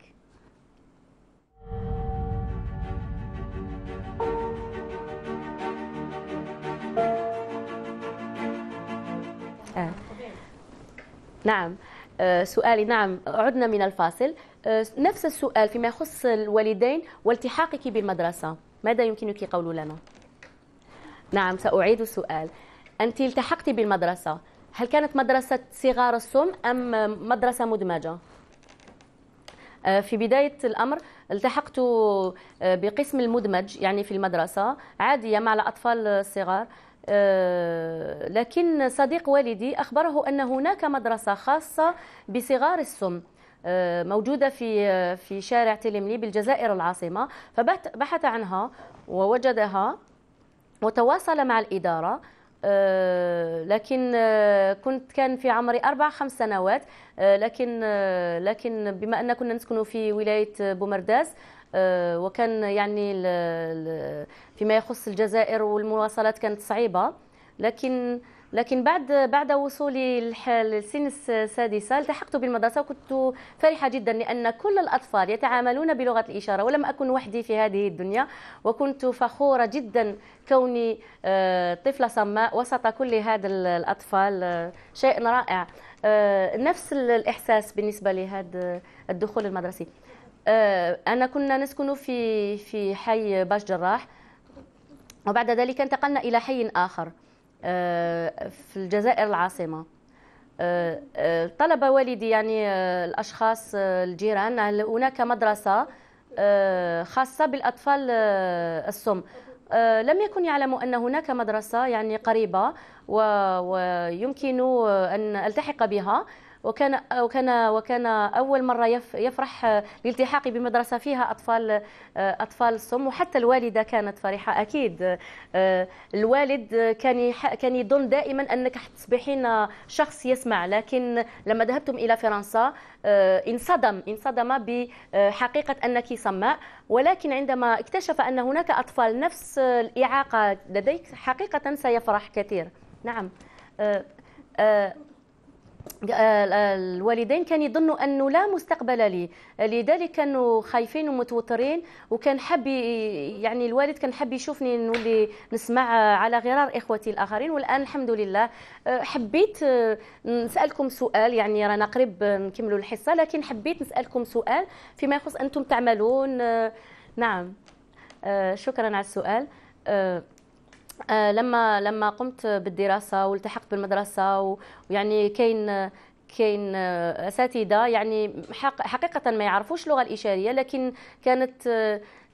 نعم سؤالي نعم عدنا من الفاصل نفس السؤال فيما يخص الوالدين والتحاقك بالمدرسة ماذا يمكنك قول لنا؟ نعم سأعيد السؤال أنت التحقت بالمدرسة هل كانت مدرسة صغار السم أم مدرسة مدمجة؟ آه، في بداية الأمر التحقت آه، بقسم المدمج يعني في المدرسة عادية مع الأطفال الصغار آه، لكن صديق والدي أخبره أن هناك مدرسة خاصة بصغار السم موجودة في في شارع تلملي بالجزائر العاصمة فبحث عنها ووجدها وتواصل مع الإدارة آه، لكن آه، كنت كان في عمري أربع خمس سنوات آه، لكن لكن بما أننا كنا نسكن في ولاية بومرداس وكان يعني فيما يخص الجزائر والمواصلات كانت صعيبة لكن لكن بعد بعد وصولي للسن السادسه التحقت بالمدرسه وكنت فرحه جدا لان كل الاطفال يتعاملون بلغه الاشاره ولم اكن وحدي في هذه الدنيا وكنت فخوره جدا كوني آه، طفله صماء وسط كل هذا الاطفال آه، شيء رائع آه، نفس الاحساس بالنسبه لهذا الدخول المدرسي انا كنا نسكن في في حي باش جراح وبعد ذلك انتقلنا الى حي اخر في الجزائر العاصمه آه، آه، طلب والدي يعني آه، الاشخاص الجيران هناك مدرسه خاصه بالاطفال السم لم يكن يعلم ان هناك مدرسه يعني قريبه ويمكن ان التحق بها وكان وكان وكان اول مره يفرح آه، لالتحاقي بمدرسه فيها اطفال آه، اطفال الصم وحتى الوالده كانت فرحه اكيد آه، الوالد كان كان يظن دائما انك حتصبحين شخص يسمع لكن لما ذهبتم الى فرنسا انصدم انصدم بحقيقه انك صماء ولكن عندما اكتشف ان هناك اطفال نفس الاعاقه لديك حقيقه سيفرح كثير نعم الوالدين كان يظنوا انه لا مستقبل لي لذلك كانوا خايفين ومتوترين وكان حب يعني الوالد كان حب يشوفني نولي نسمع على غرار اخوتي الاخرين والان الحمد لله أه، حبيت أه، نسالكم سؤال يعني رانا قريب نكملوا الحصه لكن حبيت نسالكم سؤال فيما يخص انتم تعملون أه، نعم شكرا على السؤال آه، لما لما قمت بالدراسه والتحقت بالمدرسه ويعني كاين كاين اساتذه يعني حقيقه ما يعرفوش اللغه الاشاريه لكن كانت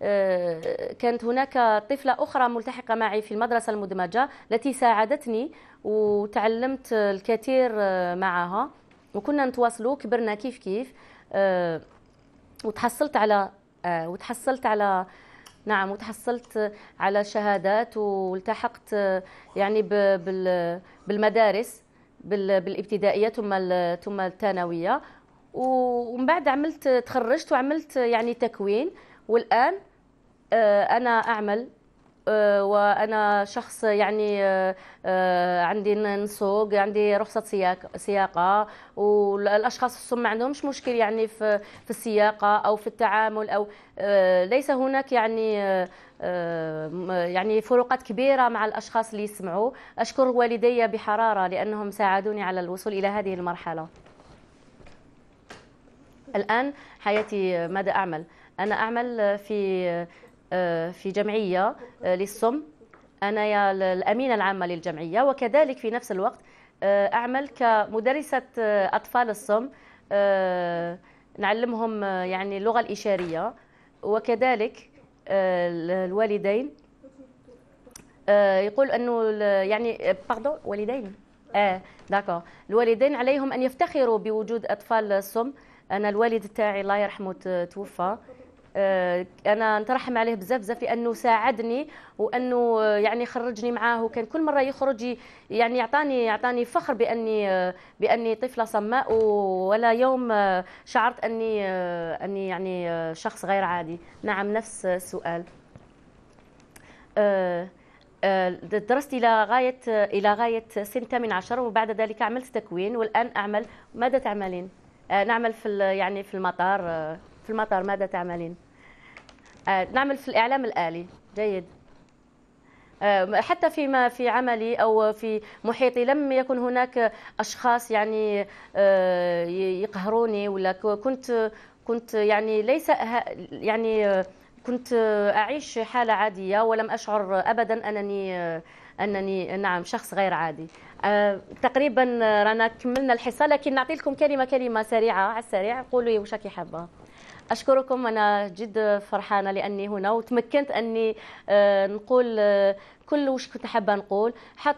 آه، كانت هناك طفله اخرى ملتحقه معي في المدرسه المدمجه التي ساعدتني وتعلمت الكثير آه، معها وكنا نتواصلوا كبرنا كيف كيف وتحصلت على وتحصلت على نعم وتحصلت على شهادات والتحقت يعني بالمدارس بالابتدائيه ثم ثم الثانويه ومن بعد عملت تخرجت وعملت يعني تكوين والان آه، انا اعمل آه، وانا شخص يعني آه، آه، عندي نسوق عندي رخصه سياق سياقه والاشخاص الصم ما عندهمش مشكل يعني في في السياقه او في التعامل او ليس هناك يعني يعني فروقات كبيره مع الاشخاص اللي يسمعوا اشكر والدي بحراره لانهم ساعدوني على الوصول الى هذه المرحله الان حياتي ماذا اعمل انا اعمل في آه، في جمعية آه، للسم أنا يا الأمينة العامة للجمعية وكذلك في نفس الوقت آه، أعمل كمدرسة أطفال السم نعلمهم يعني اللغة الإشارية وكذلك الوالدين يقول أنه يعني باردون والدين اه داكو الوالدين عليهم ان يفتخروا بوجود اطفال السم انا الوالد تاعي الله يرحمه توفى آه، انا نترحم عليه بزاف بزاف لانه ساعدني وانه آه، يعني خرجني معاه وكان كل مره يخرج يعني يعطاني يعطاني فخر باني آه، باني طفله صماء ولا يوم شعرت اني اني يعني شخص غير عادي نعم نفس السؤال درست الى غايه الى غايه سن 18 وبعد ذلك عملت تكوين والان اعمل ماذا تعملين نعمل في يعني في المطار في المطار ماذا تعملين آه، نعمل في الإعلام الآلي جيد آه، حتى فيما في عملي او في محيطي لم يكن هناك اشخاص يعني آه، يقهروني ولا كنت كنت يعني ليس يعني كنت اعيش حاله عاديه ولم اشعر ابدا انني انني نعم شخص غير عادي تقريبا رانا كملنا الحصه لكن نعطي لكم كلمه كلمه سريعه على السريع قولوا لي واش راكي حابه أشكركم أنا جد فرحانة لأني هنا وتمكنت أني آه، نقول آه، كل وش كنت حابه نقول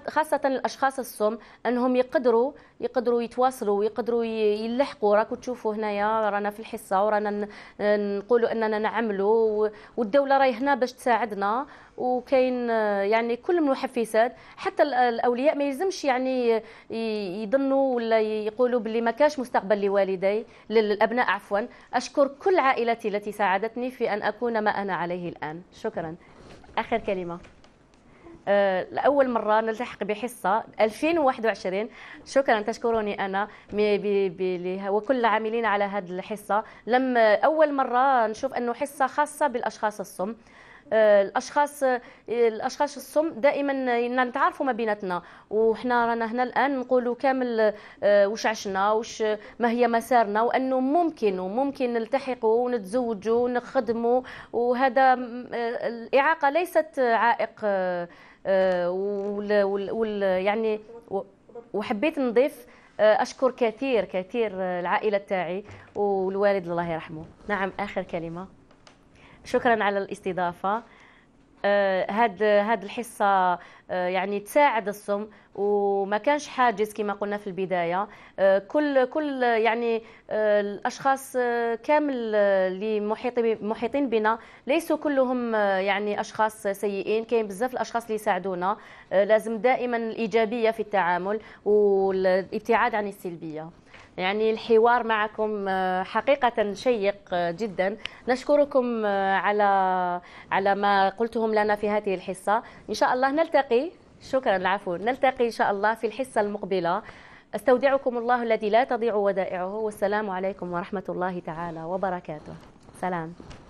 خاصه الاشخاص السم انهم يقدروا يقدروا يتواصلوا ويقدروا يلحقوا راكم تشوفوا هنايا رانا في الحصه ورانا نقولوا اننا نعملوا والدوله راهي هنا باش تساعدنا وكاين يعني كل المحفزات حتى الاولياء ما يلزمش يعني يظنوا ولا يقولوا باللي ما كاش مستقبل لوالدي للابناء عفوا اشكر كل عائلتي التي ساعدتني في ان اكون ما انا عليه الان شكرا اخر كلمه آه، لاول مره نلتحق بحصه 2021 شكرا تشكروني انا وكل العاملين على هذه الحصه لم اول مره نشوف انه حصه خاصه بالاشخاص الصم آه، الاشخاص الاشخاص الصم دائما نتعارفوا ما بيناتنا وحنا رانا هنا الان نقولوا كامل آه، واش عشنا واش ما هي مسارنا وانه ممكن وممكن نلتحقوا ونتزوجوا ونخدموا وهذا الاعاقه ليست عائق آه، وال, وال يعني وحبيت نضيف آه، اشكر كثير كثير آه، العائله تاعي والوالد الله يرحمه نعم اخر كلمه شكرا على الاستضافه آه، هاد هاد الحصه آه، يعني تساعد الصم وما كانش حاجز كما قلنا في البدايه آه، كل كل يعني الاشخاص كامل اللي محيطين بنا ليسوا كلهم يعني اشخاص سيئين كاين بزاف الاشخاص اللي يساعدونا لازم دائما الايجابيه في التعامل والابتعاد عن السلبيه يعني الحوار معكم آه، حقيقة شيق آه، جدا نشكركم آه، على على ما قلتهم لنا في هذه الحصة إن شاء الله نلتقي شكرا العفو نلتقي إن شاء الله في الحصة المقبلة استودعكم الله الذي لا تضيع ودائعه والسلام عليكم ورحمة الله تعالى وبركاته سلام